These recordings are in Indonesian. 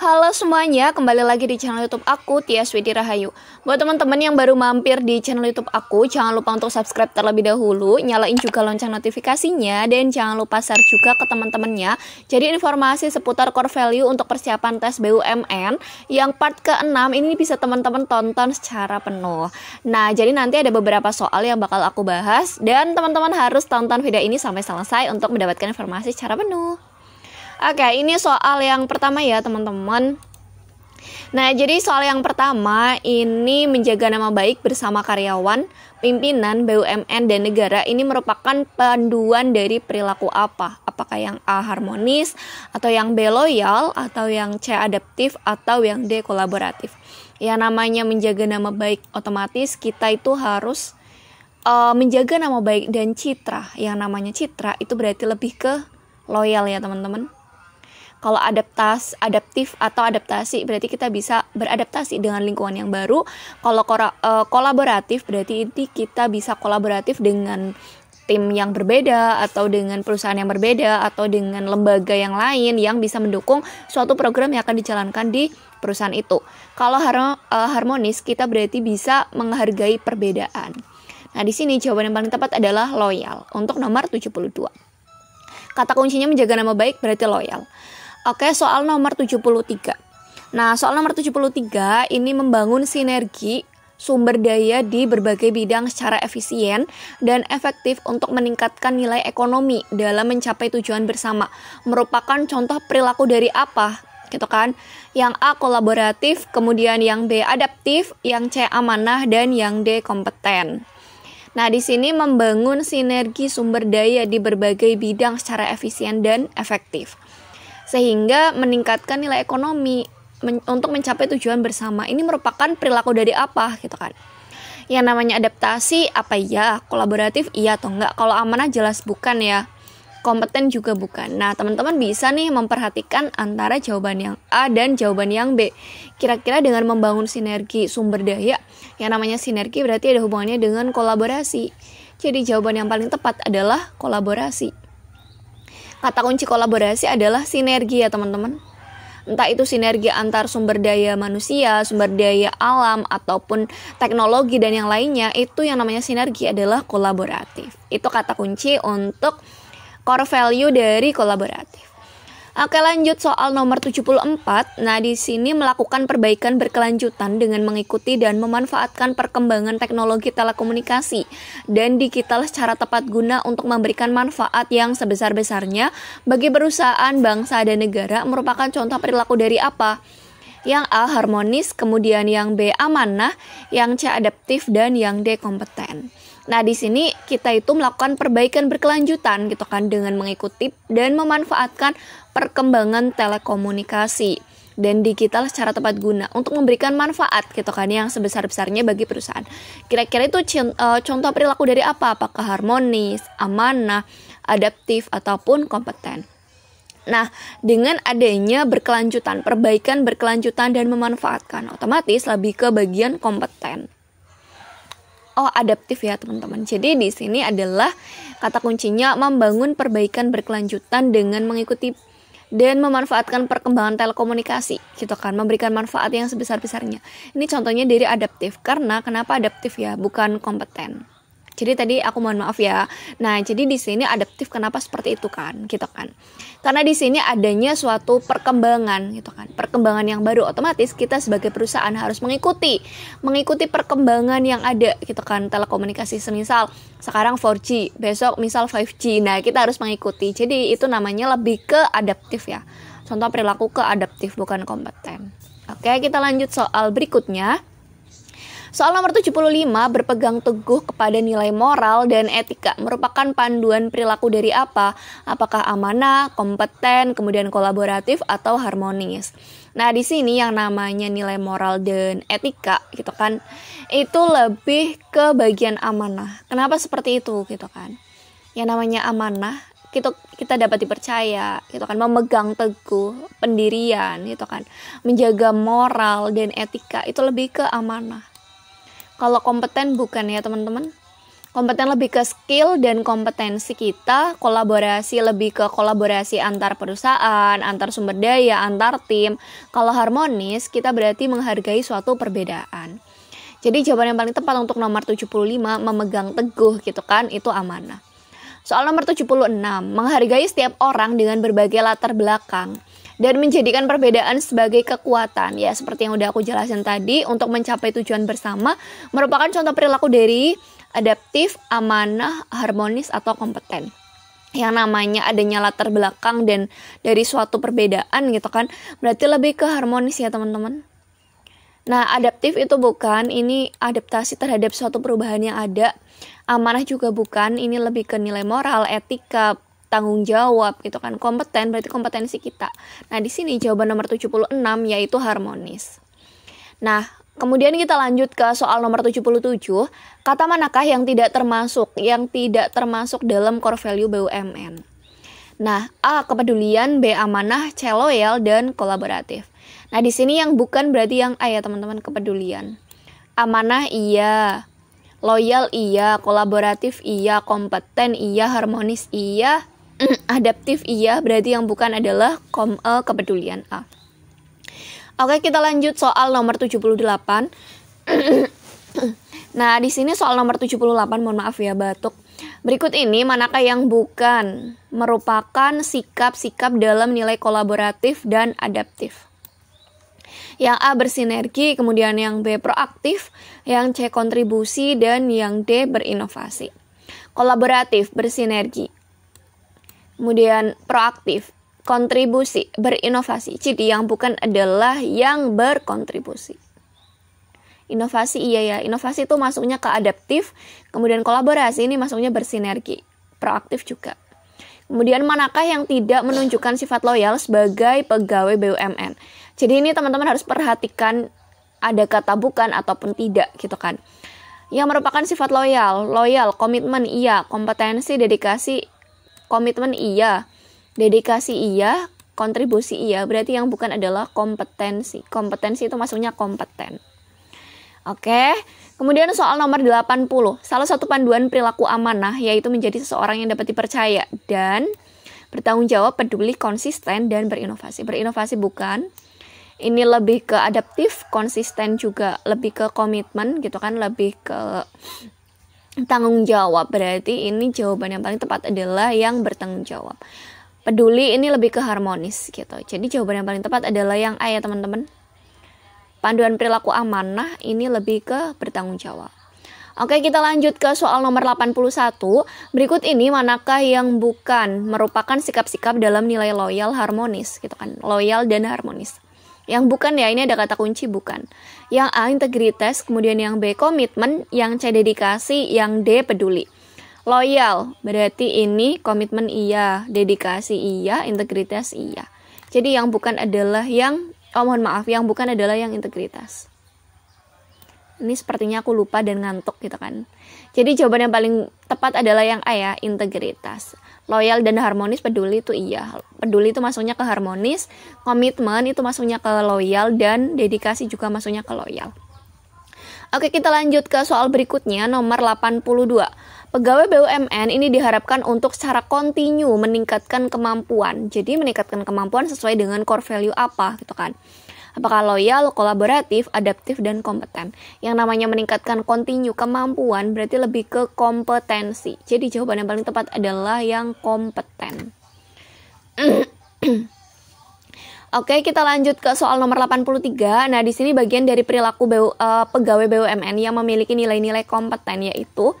Halo semuanya, kembali lagi di channel YouTube aku, Tia Widi Rahayu. Buat teman-teman yang baru mampir di channel YouTube aku, jangan lupa untuk subscribe terlebih dahulu, nyalain juga lonceng notifikasinya, dan jangan lupa share juga ke teman-temannya. Jadi informasi seputar core value untuk persiapan tes BUMN yang part ke-6 ini bisa teman-teman tonton secara penuh. Nah, jadi nanti ada beberapa soal yang bakal aku bahas, dan teman-teman harus tonton video ini sampai selesai untuk mendapatkan informasi secara penuh. Oke, okay, ini soal yang pertama ya, teman-teman. Nah, jadi soal yang pertama ini menjaga nama baik bersama karyawan, pimpinan, BUMN, dan negara ini merupakan panduan dari perilaku apa? Apakah yang A harmonis, atau yang B loyal, atau yang C adaptif, atau yang D kolaboratif? Ya, namanya menjaga nama baik otomatis kita itu harus uh, menjaga nama baik dan citra. Yang namanya citra itu berarti lebih ke loyal ya, teman-teman. Kalau adaptas, adaptif atau adaptasi berarti kita bisa beradaptasi dengan lingkungan yang baru. Kalau kora, uh, kolaboratif berarti inti kita bisa kolaboratif dengan tim yang berbeda atau dengan perusahaan yang berbeda atau dengan lembaga yang lain yang bisa mendukung suatu program yang akan dijalankan di perusahaan itu. Kalau eh, harmonis kita berarti bisa menghargai perbedaan. Nah, di sini jawaban yang paling tepat adalah loyal untuk nomor 72. Kata kuncinya menjaga nama baik berarti loyal. Oke, soal nomor 73. Nah, soal nomor 73 ini membangun sinergi sumber daya di berbagai bidang secara efisien dan efektif untuk meningkatkan nilai ekonomi dalam mencapai tujuan bersama. Merupakan contoh perilaku dari apa? gitu kan. Yang A kolaboratif, kemudian yang B adaptif, yang C amanah dan yang D kompeten. Nah, di sini membangun sinergi sumber daya di berbagai bidang secara efisien dan efektif sehingga meningkatkan nilai ekonomi men untuk mencapai tujuan bersama. Ini merupakan perilaku dari apa gitu kan. Yang namanya adaptasi apa ya, kolaboratif iya atau enggak. Kalau amanah jelas bukan ya. Kompeten juga bukan. Nah, teman-teman bisa nih memperhatikan antara jawaban yang A dan jawaban yang B. Kira-kira dengan membangun sinergi sumber daya, yang namanya sinergi berarti ada hubungannya dengan kolaborasi. Jadi jawaban yang paling tepat adalah kolaborasi. Kata kunci kolaborasi adalah sinergi ya teman-teman. Entah itu sinergi antar sumber daya manusia, sumber daya alam, ataupun teknologi dan yang lainnya, itu yang namanya sinergi adalah kolaboratif. Itu kata kunci untuk core value dari kolaboratif. Oke lanjut soal nomor 74. Nah, di sini melakukan perbaikan berkelanjutan dengan mengikuti dan memanfaatkan perkembangan teknologi telekomunikasi dan digital secara tepat guna untuk memberikan manfaat yang sebesar-besarnya bagi perusahaan, bangsa, dan negara merupakan contoh perilaku dari apa? yang A harmonis, kemudian yang B amanah, yang C adaptif dan yang D kompeten. Nah, di sini kita itu melakukan perbaikan berkelanjutan gitu kan dengan mengikuti dan memanfaatkan perkembangan telekomunikasi dan digital secara tepat guna untuk memberikan manfaat gitu kan yang sebesar-besarnya bagi perusahaan. Kira-kira itu e, contoh perilaku dari apa? Apakah harmonis, amanah, adaptif ataupun kompeten? Nah, dengan adanya berkelanjutan, perbaikan berkelanjutan dan memanfaatkan, otomatis lebih ke bagian kompeten. Oh, adaptif ya, teman-teman. Jadi di sini adalah kata kuncinya membangun perbaikan berkelanjutan dengan mengikuti dan memanfaatkan perkembangan telekomunikasi gitu kan memberikan manfaat yang sebesar-besarnya ini contohnya dari adaptif karena kenapa adaptif ya bukan kompeten jadi tadi aku mohon maaf ya. Nah, jadi di sini adaptif kenapa seperti itu kan, gitu kan. Karena di sini adanya suatu perkembangan gitu kan. Perkembangan yang baru otomatis kita sebagai perusahaan harus mengikuti mengikuti perkembangan yang ada gitu kan. Telekomunikasi semisal sekarang 4G, besok misal 5G. Nah, kita harus mengikuti. Jadi itu namanya lebih ke adaptif ya. Contoh perilaku ke adaptif bukan kompeten. Oke, kita lanjut soal berikutnya. Soal nomor 75 berpegang teguh kepada nilai moral dan etika merupakan panduan perilaku dari apa? Apakah amanah, kompeten, kemudian kolaboratif atau harmonis. Nah, di sini yang namanya nilai moral dan etika gitu kan itu lebih ke bagian amanah. Kenapa seperti itu gitu kan? Yang namanya amanah kita kita dapat dipercaya gitu kan memegang teguh pendirian gitu kan menjaga moral dan etika itu lebih ke amanah kalau kompeten bukan ya teman-teman. Kompeten lebih ke skill dan kompetensi kita, kolaborasi lebih ke kolaborasi antar perusahaan, antar sumber daya, antar tim. Kalau harmonis, kita berarti menghargai suatu perbedaan. Jadi jawaban yang paling tepat untuk nomor 75 memegang teguh gitu kan, itu amanah. Soal nomor 76, menghargai setiap orang dengan berbagai latar belakang dan menjadikan perbedaan sebagai kekuatan ya seperti yang udah aku jelasin tadi untuk mencapai tujuan bersama merupakan contoh perilaku dari adaptif, amanah, harmonis atau kompeten yang namanya adanya latar belakang dan dari suatu perbedaan gitu kan berarti lebih ke harmonis ya teman-teman nah adaptif itu bukan ini adaptasi terhadap suatu perubahan yang ada amanah juga bukan ini lebih ke nilai moral etika tanggung jawab gitu kan. Kompeten berarti kompetensi kita. Nah, di sini jawaban nomor 76 yaitu harmonis. Nah, kemudian kita lanjut ke soal nomor 77. Kata manakah yang tidak termasuk yang tidak termasuk dalam core value BUMN? Nah, A kepedulian, B amanah, C loyal dan kolaboratif. Nah, di sini yang bukan berarti yang A ya, teman-teman, kepedulian. Amanah iya, loyal iya, kolaboratif iya, kompeten iya, harmonis iya, Mm, adaptif iya, berarti yang bukan adalah kom e, kepedulian A. Oke, kita lanjut soal nomor 78. nah, di sini soal nomor 78, mohon maaf ya batuk. Berikut ini manakah yang bukan merupakan sikap-sikap dalam nilai kolaboratif dan adaptif. Yang A bersinergi, kemudian yang B proaktif, yang C kontribusi dan yang D berinovasi. Kolaboratif bersinergi kemudian proaktif, kontribusi, berinovasi. Jadi yang bukan adalah yang berkontribusi. Inovasi iya ya, inovasi itu masuknya ke adaptif, kemudian kolaborasi ini masuknya bersinergi, proaktif juga. Kemudian manakah yang tidak menunjukkan sifat loyal sebagai pegawai BUMN? Jadi ini teman-teman harus perhatikan ada kata bukan ataupun tidak gitu kan. Yang merupakan sifat loyal, loyal, komitmen iya, kompetensi, dedikasi komitmen iya, dedikasi iya, kontribusi iya. Berarti yang bukan adalah kompetensi. Kompetensi itu maksudnya kompeten. Oke. Kemudian soal nomor 80. Salah satu panduan perilaku amanah yaitu menjadi seseorang yang dapat dipercaya dan bertanggung jawab, peduli, konsisten dan berinovasi. Berinovasi bukan ini lebih ke adaptif, konsisten juga lebih ke komitmen gitu kan, lebih ke tanggung jawab berarti ini jawaban yang paling tepat adalah yang bertanggung jawab peduli ini lebih ke harmonis gitu jadi jawaban yang paling tepat adalah yang A ya teman-teman panduan perilaku amanah ini lebih ke bertanggung jawab Oke, kita lanjut ke soal nomor 81. Berikut ini manakah yang bukan merupakan sikap-sikap dalam nilai loyal harmonis gitu kan. Loyal dan harmonis. Yang bukan ya ini ada kata kunci bukan. Yang A integritas, kemudian yang B komitmen, yang C dedikasi, yang D peduli. Loyal berarti ini komitmen iya, dedikasi iya, integritas iya. Jadi yang bukan adalah yang oh mohon maaf, yang bukan adalah yang integritas. Ini sepertinya aku lupa dan ngantuk gitu kan. Jadi jawaban yang paling tepat adalah yang A ya, integritas loyal dan harmonis peduli itu iya peduli itu masuknya ke harmonis komitmen itu masuknya ke loyal dan dedikasi juga masuknya ke loyal Oke kita lanjut ke soal berikutnya nomor 82 Pegawai BUMN ini diharapkan untuk secara kontinu meningkatkan kemampuan Jadi meningkatkan kemampuan sesuai dengan core value apa gitu kan Apakah loyal, kolaboratif, adaptif, dan kompeten? Yang namanya meningkatkan kontinu kemampuan berarti lebih ke kompetensi. Jadi jawaban yang paling tepat adalah yang kompeten. Oke, kita lanjut ke soal nomor 83. Nah, di sini bagian dari perilaku BU, uh, eh, pegawai BUMN yang memiliki nilai-nilai kompeten yaitu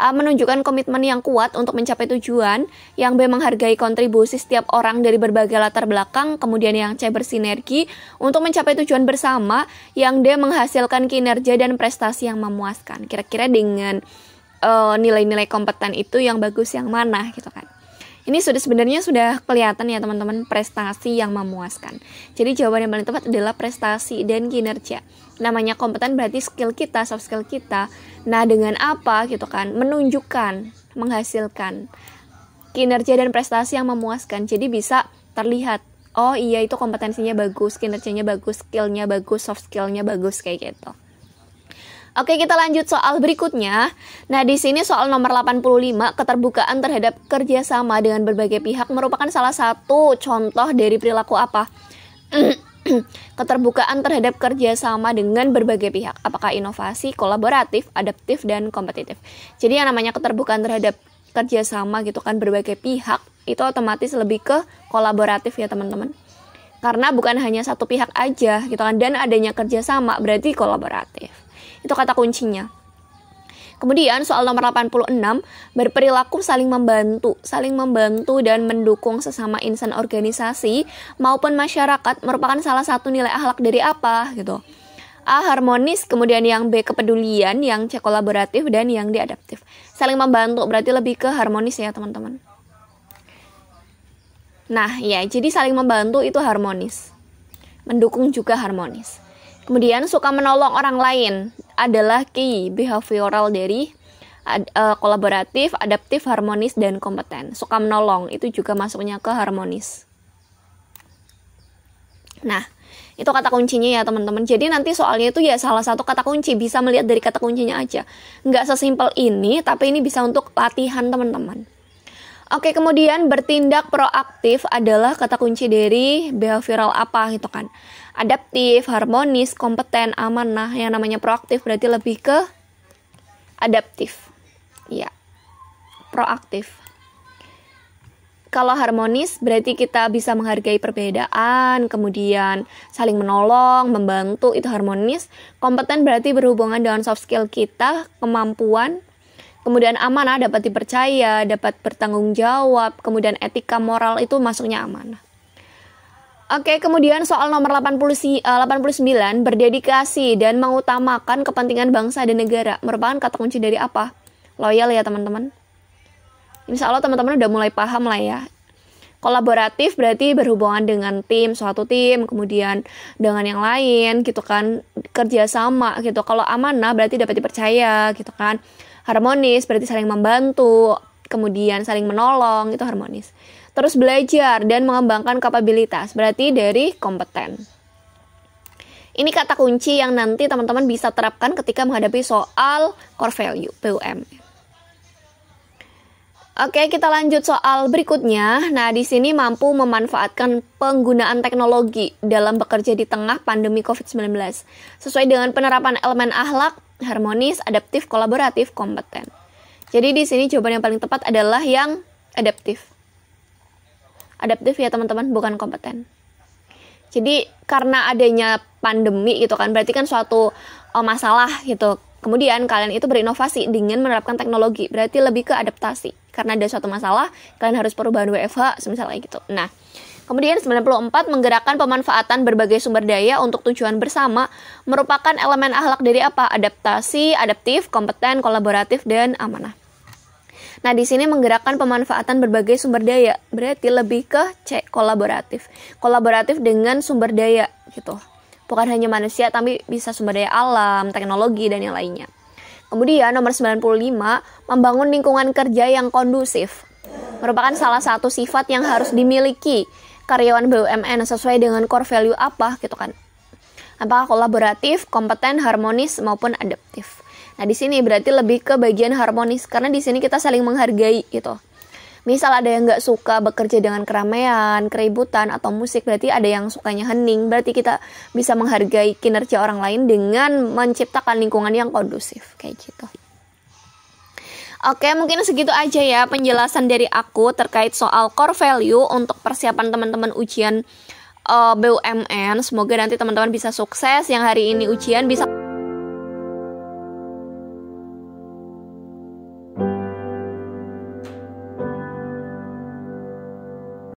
uh, menunjukkan komitmen yang kuat untuk mencapai tujuan, yang B menghargai kontribusi setiap orang dari berbagai latar belakang, kemudian yang C bersinergi untuk mencapai tujuan bersama, yang D menghasilkan kinerja dan prestasi yang memuaskan. Kira-kira dengan eh, nilai-nilai uh, nilai -nilai kompeten itu yang bagus yang mana gitu kan. Ini sudah sebenarnya sudah kelihatan ya teman-teman prestasi yang memuaskan. Jadi jawaban yang paling tepat adalah prestasi dan kinerja. Namanya kompeten berarti skill kita, soft skill kita. Nah, dengan apa gitu kan? Menunjukkan, menghasilkan kinerja dan prestasi yang memuaskan. Jadi bisa terlihat oh iya itu kompetensinya bagus, kinerjanya bagus, skillnya bagus, soft skillnya bagus kayak gitu. Oke, kita lanjut soal berikutnya. Nah, di sini soal nomor 85, keterbukaan terhadap kerjasama dengan berbagai pihak merupakan salah satu contoh dari perilaku apa? keterbukaan terhadap kerjasama dengan berbagai pihak, apakah inovasi, kolaboratif, adaptif, dan kompetitif. Jadi yang namanya keterbukaan terhadap kerjasama gitu kan berbagai pihak itu otomatis lebih ke kolaboratif ya teman-teman. Karena bukan hanya satu pihak aja gitu kan dan adanya kerjasama berarti kolaboratif. Itu kata kuncinya. Kemudian soal nomor 86, berperilaku saling membantu. Saling membantu dan mendukung sesama insan organisasi maupun masyarakat merupakan salah satu nilai akhlak dari apa gitu. A. Harmonis, kemudian yang B. Kepedulian, yang C. Kolaboratif, dan yang D. Adaptif. Saling membantu, berarti lebih ke harmonis ya teman-teman. Nah ya, jadi saling membantu itu harmonis. Mendukung juga harmonis. Kemudian suka menolong orang lain adalah key behavioral dari uh, kolaboratif, adaptif, harmonis dan kompeten. Suka menolong itu juga masuknya ke harmonis. Nah, itu kata kuncinya ya teman-teman jadi nanti soalnya itu ya salah satu kata kunci bisa melihat dari kata kuncinya aja nggak sesimpel ini tapi ini bisa untuk latihan teman-teman Oke, kemudian bertindak proaktif adalah kata kunci dari behavioral apa gitu kan adaptif, harmonis, kompeten, amanah. Yang namanya proaktif berarti lebih ke adaptif. Ya. Proaktif. Kalau harmonis berarti kita bisa menghargai perbedaan, kemudian saling menolong, membantu itu harmonis. Kompeten berarti berhubungan dengan soft skill kita, kemampuan, kemudian amanah dapat dipercaya, dapat bertanggung jawab, kemudian etika moral itu masuknya amanah. Oke, kemudian soal nomor 80, 89, eh, berdedikasi dan mengutamakan kepentingan bangsa dan negara merupakan kata kunci dari apa? Loyal ya teman-teman. Insya Allah teman-teman udah mulai paham lah ya. Kolaboratif berarti berhubungan dengan tim, suatu tim, kemudian dengan yang lain gitu kan, kerjasama gitu. Kalau amanah berarti dapat dipercaya gitu kan. Harmonis berarti saling membantu, kemudian saling menolong itu harmonis terus belajar dan mengembangkan kapabilitas, berarti dari kompeten. Ini kata kunci yang nanti teman-teman bisa terapkan ketika menghadapi soal core value PUM. Oke, kita lanjut soal berikutnya. Nah, di sini mampu memanfaatkan penggunaan teknologi dalam bekerja di tengah pandemi COVID-19 sesuai dengan penerapan elemen ahlak harmonis, adaptif, kolaboratif, kompeten. Jadi di sini jawaban yang paling tepat adalah yang adaptif adaptif ya teman-teman bukan kompeten jadi karena adanya pandemi gitu kan berarti kan suatu uh, masalah gitu kemudian kalian itu berinovasi dengan menerapkan teknologi berarti lebih ke adaptasi karena ada suatu masalah kalian harus perubahan WFH semisal kayak gitu nah Kemudian 94 menggerakkan pemanfaatan berbagai sumber daya untuk tujuan bersama merupakan elemen ahlak dari apa? Adaptasi, adaptif, kompeten, kolaboratif, dan amanah. Nah, di sini menggerakkan pemanfaatan berbagai sumber daya, berarti lebih ke C kolaboratif. Kolaboratif dengan sumber daya gitu. Bukan hanya manusia tapi bisa sumber daya alam, teknologi dan yang lainnya. Kemudian nomor 95, membangun lingkungan kerja yang kondusif. Merupakan salah satu sifat yang harus dimiliki karyawan BUMN sesuai dengan core value apa gitu kan. Apakah kolaboratif, kompeten, harmonis maupun adaptif. Nah, di sini berarti lebih ke bagian harmonis karena di sini kita saling menghargai gitu. Misal ada yang nggak suka bekerja dengan keramaian, keributan, atau musik, berarti ada yang sukanya hening. Berarti kita bisa menghargai kinerja orang lain dengan menciptakan lingkungan yang kondusif, kayak gitu. Oke, mungkin segitu aja ya penjelasan dari aku terkait soal core value untuk persiapan teman-teman ujian eh, BUMN. Semoga nanti teman-teman bisa sukses yang hari ini ujian bisa